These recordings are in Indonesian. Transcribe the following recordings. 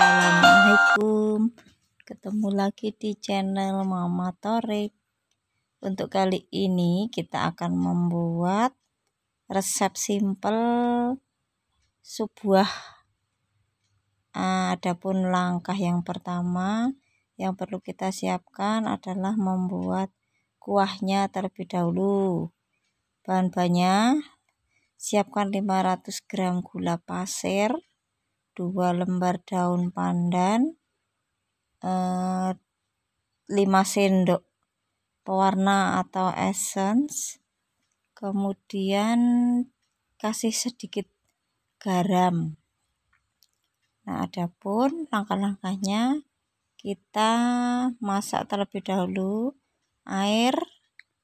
Assalamualaikum Ketemu lagi di channel Mama Torik. Untuk kali ini kita akan membuat resep simple sebuah eh, Adapun langkah yang pertama yang perlu kita siapkan adalah membuat kuahnya terlebih dahulu Bahan-bahannya siapkan 500 gram gula pasir dua lembar daun pandan, eh, 5 sendok pewarna atau essence, kemudian kasih sedikit garam. Nah, adapun langkah-langkahnya kita masak terlebih dahulu air,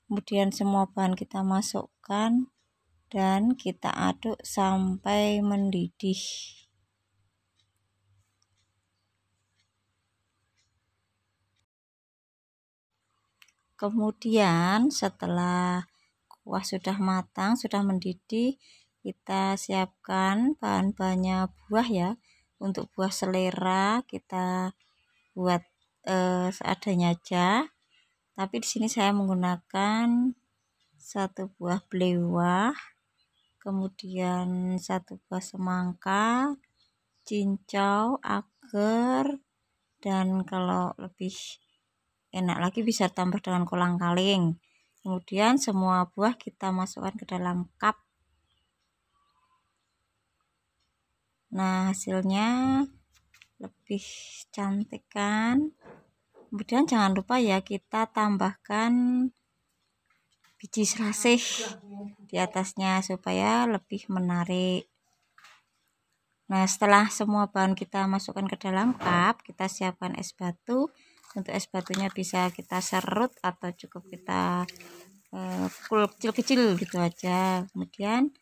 kemudian semua bahan kita masukkan dan kita aduk sampai mendidih. Kemudian setelah kuah sudah matang, sudah mendidih, kita siapkan bahan-bahannya buah ya. Untuk buah selera kita buat e, seadanya aja. Tapi di sini saya menggunakan satu buah belewah, kemudian satu buah semangka, cincau, agar dan kalau lebih enak lagi bisa tambah dengan kolang kaling kemudian semua buah kita masukkan ke dalam cup nah hasilnya lebih cantik kan kemudian jangan lupa ya kita tambahkan biji selasih di atasnya supaya lebih menarik nah setelah semua bahan kita masukkan ke dalam cup kita siapkan es batu untuk es batunya bisa kita serut atau cukup kita eh, pukul kecil-kecil gitu aja kemudian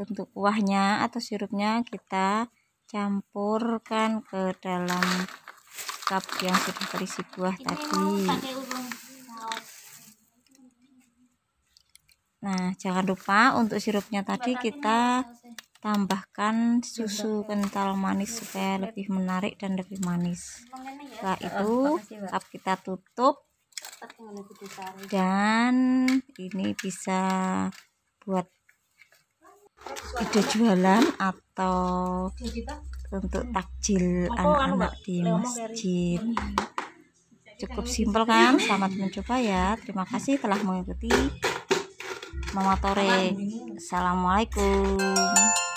untuk kuahnya atau sirupnya kita campurkan ke dalam cup yang sudah terisi buah Ini tadi nah jangan lupa untuk sirupnya tadi kita tambahkan susu kental manis supaya lebih menarik dan lebih manis ya? setelah itu cup kita tutup dan ini bisa buat ide jualan atau untuk takjil anu, anak-anak di masjid cukup simpel kan selamat mencoba ya terima kasih telah mengikuti Mama Tore Assalamualaikum